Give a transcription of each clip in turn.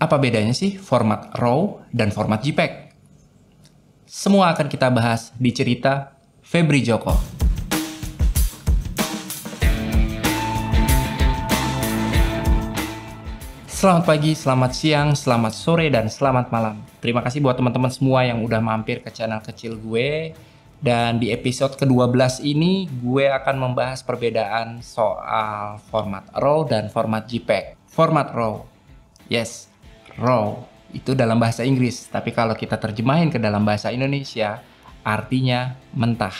Apa bedanya sih format RAW dan format JPEG? Semua akan kita bahas di cerita Febri Joko. Selamat pagi, selamat siang, selamat sore, dan selamat malam. Terima kasih buat teman-teman semua yang udah mampir ke channel kecil gue. Dan di episode ke-12 ini gue akan membahas perbedaan soal format RAW dan format JPEG. Format RAW. Yes, raw itu dalam bahasa Inggris, tapi kalau kita terjemahin ke dalam bahasa Indonesia artinya mentah.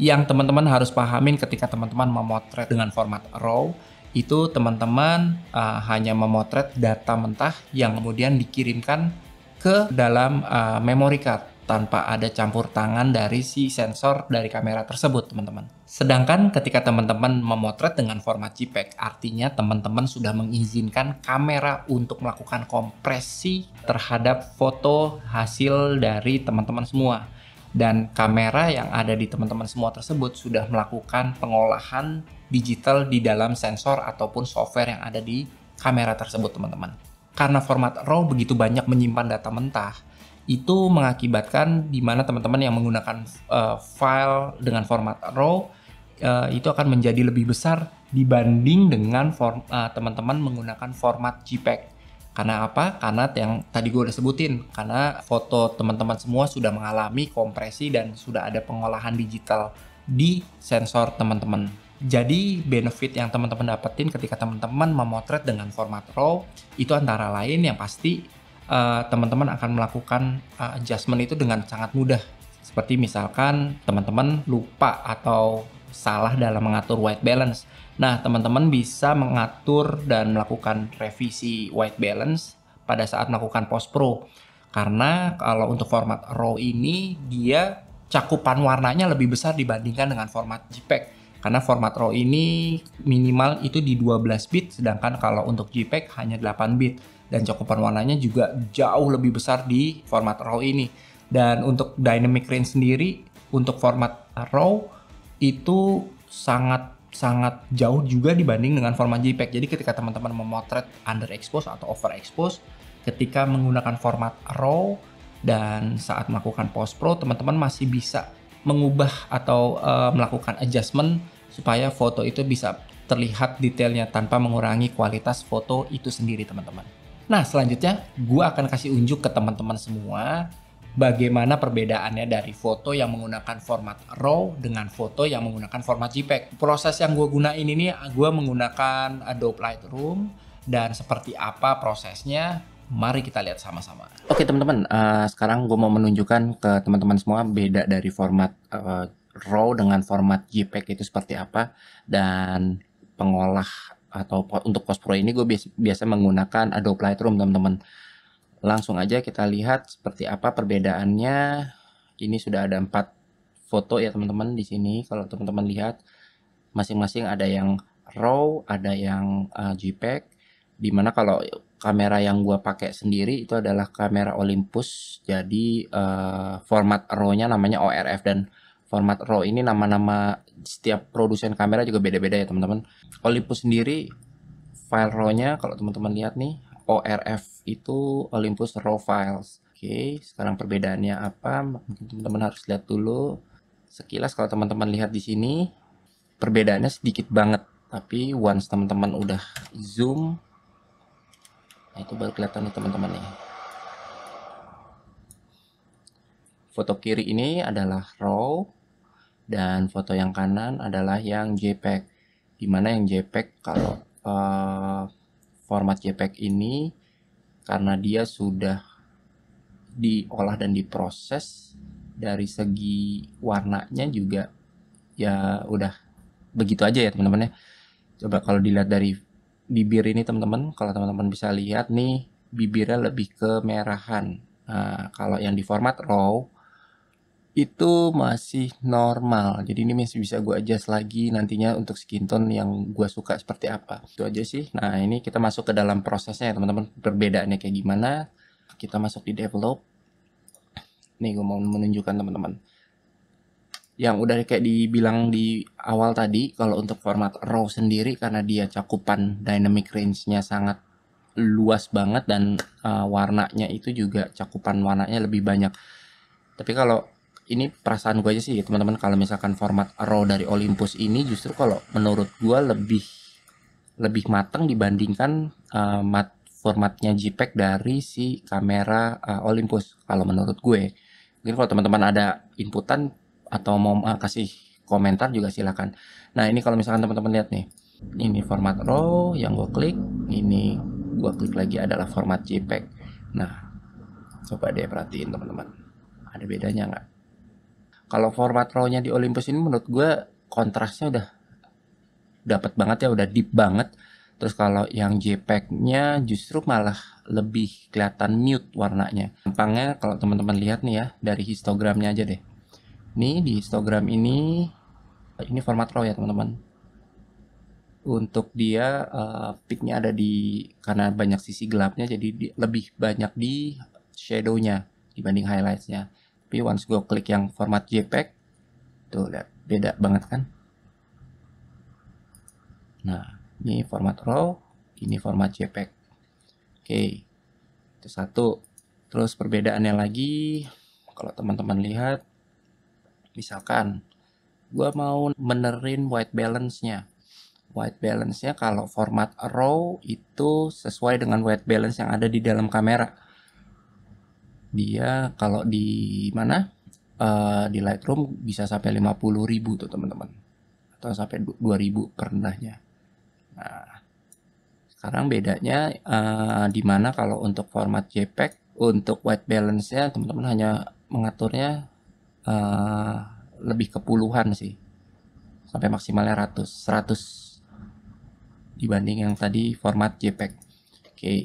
Yang teman-teman harus pahamin ketika teman-teman memotret dengan format raw itu teman-teman uh, hanya memotret data mentah yang kemudian dikirimkan ke dalam uh, memory card tanpa ada campur tangan dari si sensor dari kamera tersebut, teman-teman. Sedangkan ketika teman-teman memotret dengan format JPEG, artinya teman-teman sudah mengizinkan kamera untuk melakukan kompresi terhadap foto hasil dari teman-teman semua. Dan kamera yang ada di teman-teman semua tersebut sudah melakukan pengolahan digital di dalam sensor ataupun software yang ada di kamera tersebut, teman-teman. Karena format RAW begitu banyak menyimpan data mentah, itu mengakibatkan di mana teman-teman yang menggunakan uh, file dengan format RAW uh, itu akan menjadi lebih besar dibanding dengan teman eh, teman-teman menggunakan format JPEG. Karena apa? Karena yang tadi gue udah sebutin, karena foto teman-teman semua sudah mengalami kompresi dan sudah ada pengolahan digital di sensor teman-teman. Jadi benefit yang teman-teman dapetin ketika teman-teman memotret dengan format RAW itu antara lain yang pasti teman eh, teman-teman akan melakukan uh, adjustment itu dengan sangat mudah. Seperti misalkan teman-teman lupa atau salah dalam mengatur white balance. Nah, teman-teman bisa mengatur dan melakukan revisi white balance pada saat melakukan post pro. Karena kalau untuk format RAW ini dia cakupan warnanya lebih besar dibandingkan dengan format JPEG. Karena format RAW ini minimal itu di 12 bit sedangkan kalau untuk JPEG hanya 8 bit dan cakupan warnanya juga jauh lebih besar di format RAW ini. Dan untuk dynamic range sendiri untuk format RAW itu sangat sangat jauh juga dibanding dengan format JPEG. Jadi ketika teman-teman memotret underexpose atau overexpose, ketika menggunakan format RAW dan saat melakukan post pro, teman-teman masih bisa mengubah atau uh, melakukan adjustment supaya foto itu bisa terlihat detailnya tanpa mengurangi kualitas foto itu sendiri, teman-teman. Nah, selanjutnya gue akan kasih unjuk ke teman-teman semua bagaimana perbedaannya dari foto yang menggunakan format RAW dengan foto yang menggunakan format JPEG. Proses yang gue gunain ini, gue menggunakan Adobe Lightroom dan seperti apa prosesnya, mari kita lihat sama-sama. Oke teman-teman, uh, sekarang gue mau menunjukkan ke teman-teman semua beda dari format uh, RAW dengan format JPEG itu seperti apa dan pengolah atau untuk post pro ini gue biasa, menggunakan Adobe Lightroom teman-teman langsung aja kita lihat seperti apa perbedaannya ini sudah ada empat foto ya teman-teman di sini kalau teman-teman lihat masing-masing ada yang RAW ada yang uh, JPEG dimana kalau kamera yang gue pakai sendiri itu adalah kamera Olympus jadi uh, format RAW-nya namanya ORF dan format RAW ini nama-nama setiap produsen kamera juga beda-beda ya teman-teman. Olympus sendiri file RAW-nya kalau teman-teman lihat nih ORF itu Olympus RAW Files. Oke, sekarang perbedaannya apa? Mungkin teman-teman harus lihat dulu. Sekilas kalau teman-teman lihat di sini perbedaannya sedikit banget, tapi once teman-teman udah zoom Nah, itu baru kelihatan nih teman-teman nih. Foto kiri ini adalah RAW, dan foto yang kanan adalah yang JPEG dimana yang JPEG kalau uh, format JPEG ini karena dia sudah diolah dan diproses dari segi warnanya juga ya udah begitu aja ya teman-teman ya coba kalau dilihat dari bibir ini teman-teman kalau teman-teman bisa lihat nih bibirnya lebih kemerahan nah, kalau yang di format RAW itu masih normal. Jadi ini masih bisa gue adjust lagi nantinya untuk skin tone yang gue suka seperti apa. Itu aja sih. Nah ini kita masuk ke dalam prosesnya ya teman-teman. Perbedaannya kayak gimana. Kita masuk di develop. Nih gue mau menunjukkan teman-teman. Yang udah kayak dibilang di awal tadi. Kalau untuk format RAW sendiri karena dia cakupan dynamic range-nya sangat luas banget. Dan uh, warnanya itu juga cakupan warnanya lebih banyak. Tapi kalau ini perasaan gue aja sih teman-teman kalau misalkan format raw dari Olympus ini justru kalau menurut gue lebih lebih matang dibandingkan uh, mat formatnya JPEG dari si kamera uh, Olympus kalau menurut gue mungkin kalau teman-teman ada inputan atau mau uh, kasih komentar juga silakan nah ini kalau misalkan teman-teman lihat nih ini format raw yang gue klik ini gue klik lagi adalah format JPEG nah coba deh perhatiin teman-teman ada bedanya nggak kalau format raw-nya di Olympus ini menurut gue kontrasnya udah dapat banget ya udah deep banget terus kalau yang JPEG-nya justru malah lebih kelihatan mute warnanya gampangnya kalau teman-teman lihat nih ya dari histogramnya aja deh ini di histogram ini ini format raw ya teman-teman untuk dia uh, peaknya ada di karena banyak sisi gelapnya jadi di, lebih banyak di shadownya dibanding highlightsnya tapi once gue klik yang format JPEG, tuh lihat beda banget kan? Nah, ini format RAW, ini format JPEG. Oke, itu satu. Terus perbedaannya lagi, kalau teman-teman lihat, misalkan gue mau menerin white balance-nya. White balance-nya kalau format RAW itu sesuai dengan white balance yang ada di dalam kamera dia kalau di mana uh, di Lightroom bisa sampai 50 ribu tuh teman-teman atau sampai 2000 pernahnya nah sekarang bedanya uh, di mana kalau untuk format JPEG untuk white balance-nya teman-teman hanya mengaturnya uh, lebih ke puluhan sih sampai maksimalnya 100 100 dibanding yang tadi format JPEG oke okay.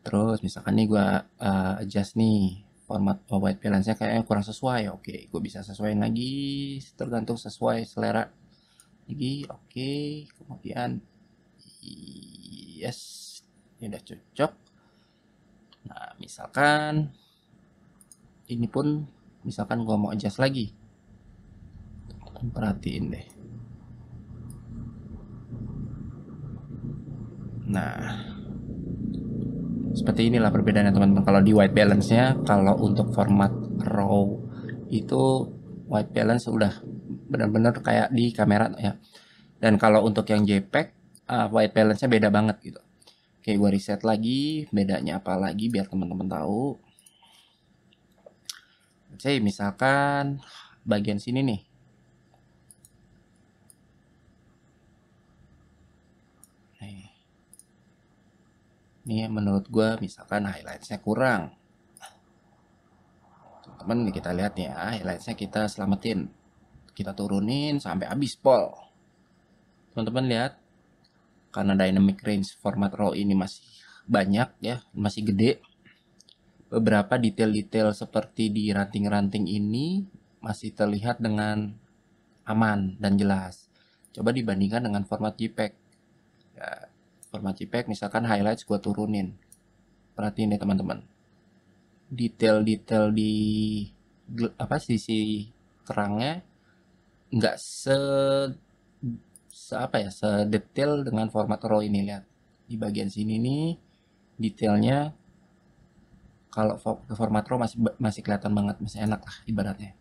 Terus misalkan nih gue uh, adjust nih format white balance-nya kayaknya kurang sesuai. Oke, okay, gue bisa sesuaikan lagi tergantung sesuai selera lagi. Oke, okay. kemudian yes, ini udah cocok. Nah, misalkan ini pun misalkan gue mau adjust lagi. Perhatiin deh. Nah, seperti inilah perbedaannya teman-teman kalau di white balance-nya kalau untuk format RAW itu white balance sudah benar-benar kayak di kamera ya dan kalau untuk yang JPEG uh, white balance-nya beda banget gitu oke gue reset lagi bedanya apa lagi biar teman-teman tahu saya misalkan bagian sini nih Nih ini iya, menurut gue misalkan highlightsnya kurang teman-teman kita lihat ya highlightsnya kita selamatin kita turunin sampai habis pol teman-teman lihat karena dynamic range format RAW ini masih banyak ya masih gede beberapa detail-detail seperti di ranting-ranting ini masih terlihat dengan aman dan jelas coba dibandingkan dengan format JPEG ya, format JPEG misalkan highlights gue turunin perhatiin deh teman-teman detail-detail di apa sisi terangnya nggak se, se apa ya sedetail dengan format RAW ini lihat di bagian sini nih detailnya kalau ke format RAW masih masih kelihatan banget masih enak lah ibaratnya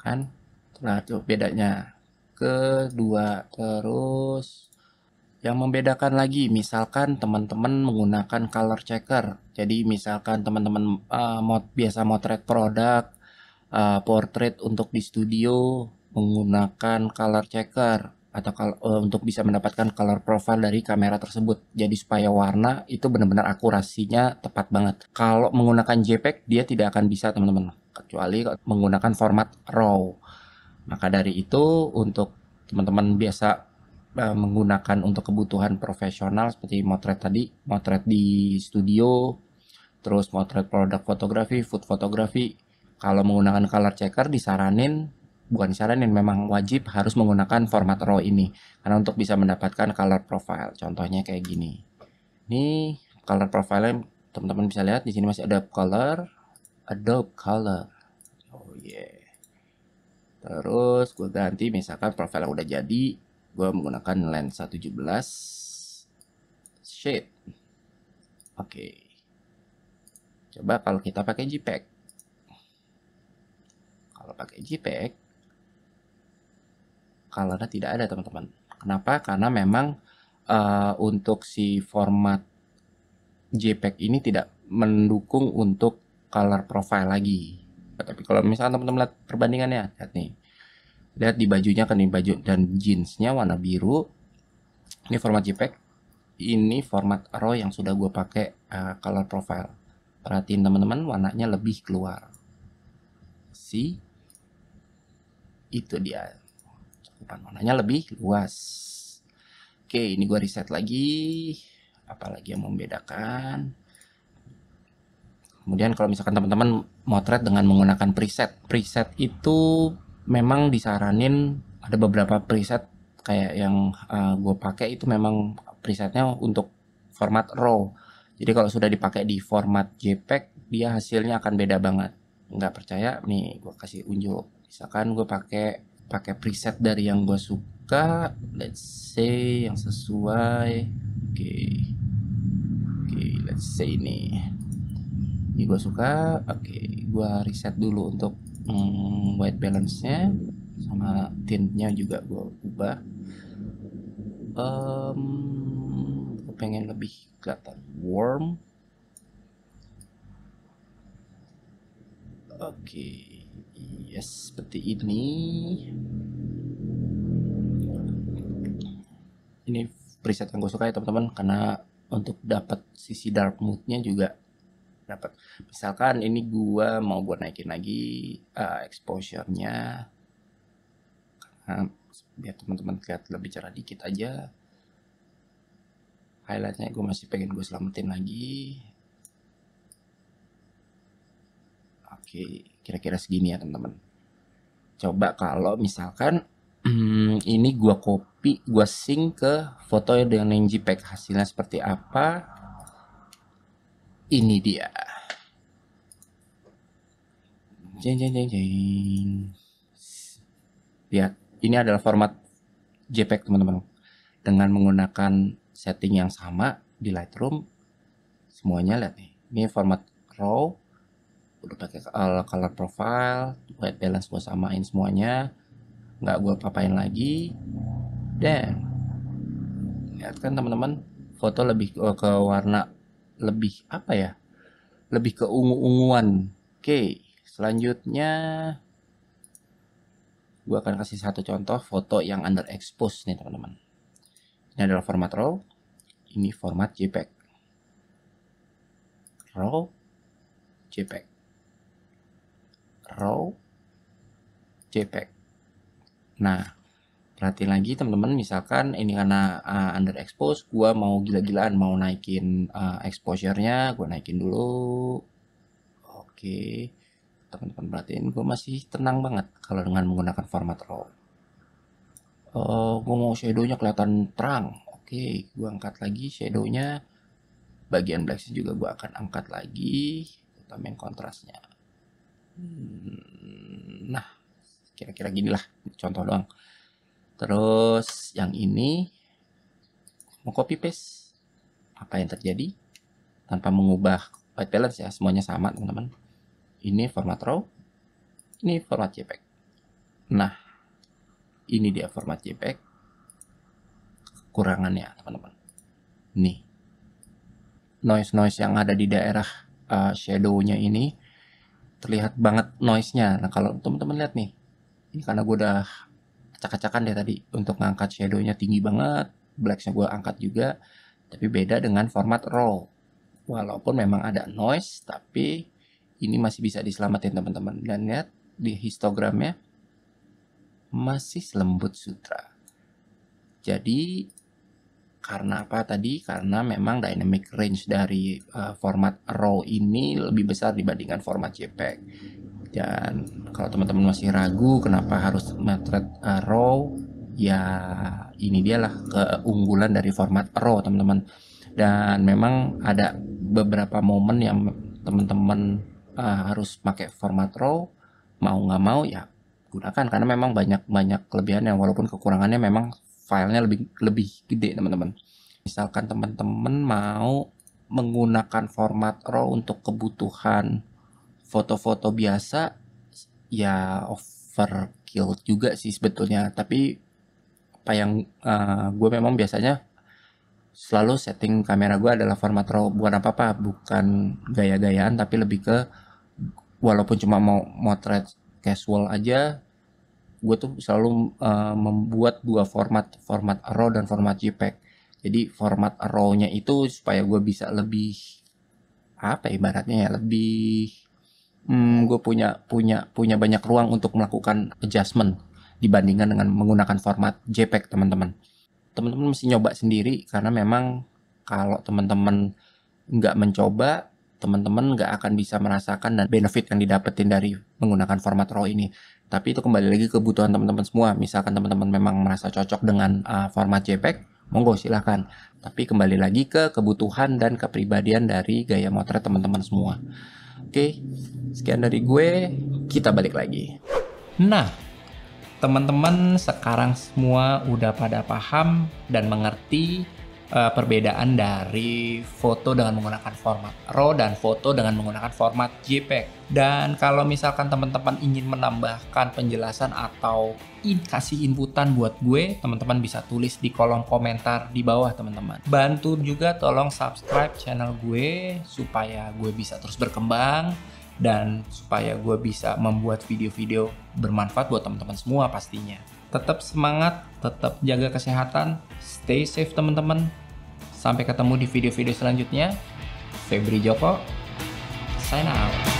kan nah itu bedanya kedua terus yang membedakan lagi, misalkan teman-teman menggunakan color checker. Jadi misalkan teman-teman uh, eh, mod, biasa motret produk, uh, portrait untuk di studio menggunakan color checker atau uh, untuk bisa mendapatkan color profile dari kamera tersebut. Jadi supaya warna itu benar-benar akurasinya tepat banget. Kalau menggunakan JPEG dia tidak akan bisa teman-teman, kecuali menggunakan format RAW. Maka dari itu untuk teman-teman biasa Eh, menggunakan untuk kebutuhan profesional seperti motret tadi, motret di studio, terus motret produk fotografi, food fotografi. Kalau menggunakan color checker disaranin bukan disaranin memang wajib harus menggunakan format RAW ini karena untuk bisa mendapatkan color profile. Contohnya kayak gini. Ini color profile teman-teman bisa lihat di sini masih ada color, Adobe Color. Oh yeah. Terus gue ganti misalkan profile yang udah jadi gue menggunakan lensa 17 shape oke okay. coba kalau kita pakai JPEG kalau pakai JPEG ada tidak ada teman-teman kenapa karena memang uh, untuk si format JPEG ini tidak mendukung untuk color profile lagi tapi kalau misalnya teman-teman lihat perbandingannya lihat nih lihat di bajunya kan di baju dan jeansnya warna biru ini format JPEG ini format RAW yang sudah gue pakai uh, color profile perhatiin teman-teman warnanya lebih keluar si itu dia cakupan warnanya lebih luas oke ini gue reset lagi apalagi yang membedakan kemudian kalau misalkan teman-teman motret dengan menggunakan preset preset itu memang disaranin ada beberapa preset kayak yang uh, eh, gue pakai itu memang presetnya untuk format RAW. Jadi kalau sudah dipakai di format JPEG, dia hasilnya akan beda banget. Nggak percaya, nih gue kasih unjuk. Misalkan gue pakai pakai preset dari yang gue suka, let's say yang sesuai. Oke, okay. oke, okay, let's say ini. Ini gue suka, oke, okay. gue reset dulu untuk hmm, white balance-nya sama tintnya juga gue ubah um, gue pengen lebih kelihatan warm oke okay. yes seperti ini ini preset yang gue suka ya teman-teman karena untuk dapat sisi dark mood-nya juga dapat misalkan ini gua mau buat naikin lagi uh, exposure-nya biar teman-teman lihat lebih cerah dikit aja highlightnya gue masih pengen gue selamatin lagi oke kira-kira segini ya teman-teman coba kalau misalkan ini gue copy gue sync ke foto dengan yang JPEG hasilnya seperti apa ini dia. Jeng jeng jeng jeng. Lihat, ini adalah format JPEG teman-teman. Dengan menggunakan setting yang sama di Lightroom, semuanya lihat nih. Ini format RAW, udah pakai color profile, white balance gua samain semuanya, nggak gue papain lagi. Dan lihat kan teman-teman, foto lebih ke warna lebih apa ya? Lebih ke ungu-unguan. Oke, selanjutnya gue akan kasih satu contoh foto yang underexposed nih teman-teman. Ini adalah format RAW, ini format JPEG. RAW, JPEG. RAW, JPEG. Nah, Berarti lagi teman-teman misalkan ini karena uh, ah, expose gua mau gila-gilaan mau naikin uh, exposure-nya, gua naikin dulu. Oke. Teman-teman perhatiin gua masih tenang banget kalau dengan menggunakan format raw. Uh, gua mau shadow-nya kelihatan terang. Oke, gua angkat lagi shadow-nya. Bagian black juga gua akan angkat lagi, tambahin kontrasnya. Hmm, nah, kira-kira gini lah, contoh doang. Terus yang ini mau copy paste. Apa yang terjadi? Tanpa mengubah white balance ya, semuanya sama teman-teman. Ini format row, ini format JPEG. Nah, ini dia format JPEG. Kekurangannya teman-teman. Nih, noise-noise yang ada di daerah uh, shadow-nya ini terlihat banget noise-nya. Nah, kalau teman-teman lihat nih, ini karena gue udah acak-acakan deh tadi untuk ngangkat shadownya tinggi banget blacksnya gue angkat juga tapi beda dengan format raw walaupun memang ada noise tapi ini masih bisa diselamatin teman-teman dan lihat di histogramnya masih selembut sutra jadi karena apa tadi? Karena memang dynamic range dari uh, format RAW ini lebih besar dibandingkan format JPEG. Dan kalau teman-teman masih ragu kenapa harus metret uh, eh, row ya ini dialah keunggulan dari format row teman-teman dan memang ada beberapa momen yang teman-teman uh, harus pakai format row mau nggak mau ya gunakan karena memang banyak banyak kelebihan yang walaupun kekurangannya memang filenya lebih lebih gede teman-teman misalkan teman-teman mau menggunakan format raw untuk kebutuhan foto-foto biasa ya overkill juga sih sebetulnya tapi apa yang uh, eh, gue memang biasanya selalu setting kamera gue adalah format RAW bukan apa-apa bukan gaya-gayaan tapi lebih ke walaupun cuma mau motret casual aja gue tuh selalu uh, membuat dua format format RAW dan format JPEG jadi format RAW-nya itu supaya gue bisa lebih apa ibaratnya ya lebih hmm, gue punya punya punya banyak ruang untuk melakukan adjustment dibandingkan dengan menggunakan format JPEG teman-teman. Teman-teman mesti nyoba sendiri karena memang kalau teman-teman nggak mencoba, teman-teman nggak akan bisa merasakan dan benefit yang didapetin dari menggunakan format RAW ini. Tapi itu kembali lagi kebutuhan teman-teman semua. Misalkan teman-teman memang merasa cocok dengan uh, format JPEG, monggo silahkan. Tapi kembali lagi ke kebutuhan dan kepribadian dari gaya motret teman-teman semua. Oke, sekian dari gue. Kita balik lagi. Nah, teman-teman sekarang semua udah pada paham dan mengerti uh, perbedaan dari foto dengan menggunakan format RAW dan foto dengan menggunakan format JPEG. Dan kalau misalkan teman-teman ingin menambahkan penjelasan atau in, kasih inputan buat gue, teman-teman bisa tulis di kolom komentar di bawah teman-teman. Bantu juga tolong subscribe channel gue supaya gue bisa terus berkembang dan supaya gue bisa membuat video-video bermanfaat buat teman-teman semua pastinya tetap semangat, tetap jaga kesehatan, stay safe teman-teman. Sampai ketemu di video-video selanjutnya. Febri Joko, sign out.